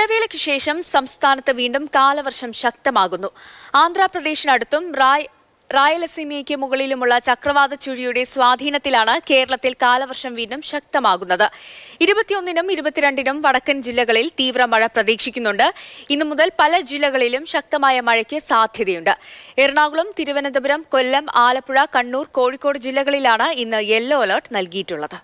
ഇടവേളയ്ക്ക് ശേഷം സംസ്ഥാനത്ത് വീണ്ടും കാലവർഷം ശക്തമാകുന്നു ആന്ധ്രാപ്രദേശിനടുത്തും റായ് റായലസീമയ്ക്ക് മുകളിലുമുള്ള ചക്രവാത ചുഴിയുടെ സ്വാധീനത്തിലാണ് കേരളത്തിൽ കാലവർഷം വീണ്ടും ശക്തമാകുന്നത് ഇരുപത്തിയൊന്നിനും ഇരുപത്തിരണ്ടിനും വടക്കൻ ജില്ലകളിൽ തീവ്ര മഴ പ്രതീക്ഷിക്കുന്നുണ്ട് ഇന്നു മുതൽ പല ജില്ലകളിലും ശക്തമായ മഴയ്ക്ക് സാധ്യതയുണ്ട് എറണാകുളം തിരുവനന്തപുരം കൊല്ലം ആലപ്പുഴ കണ്ണൂർ കോഴിക്കോട് ജില്ലകളിലാണ് ഇന്ന് യെല്ലോ അലർട്ട് നൽകിയിട്ടുള്ളത്